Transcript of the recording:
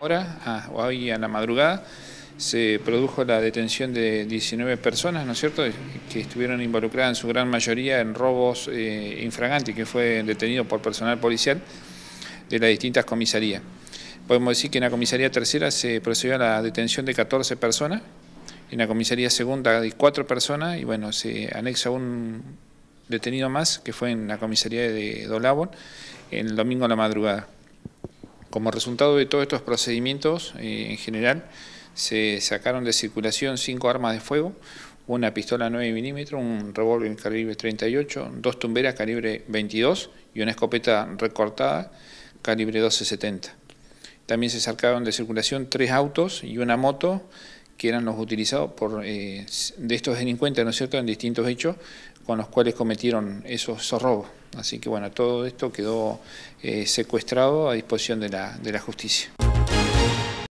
Ahora, ah, hoy a la madrugada, se produjo la detención de 19 personas, ¿no es cierto?, que estuvieron involucradas en su gran mayoría en robos eh, infragantes, que fue detenido por personal policial de las distintas comisarías. Podemos decir que en la comisaría tercera se procedió a la detención de 14 personas, en la comisaría segunda de 4 personas, y bueno, se anexa un detenido más, que fue en la comisaría de Dolabón, el domingo a la madrugada. Como resultado de todos estos procedimientos, eh, en general, se sacaron de circulación cinco armas de fuego, una pistola 9 milímetros, un revólver calibre 38, dos tumberas calibre 22 y una escopeta recortada calibre 1270. También se sacaron de circulación tres autos y una moto que eran los utilizados por, eh, de estos delincuentes, ¿no es cierto?, en distintos hechos con los cuales cometieron esos, robos. Así que bueno, todo esto quedó eh, secuestrado a disposición de la, de la justicia.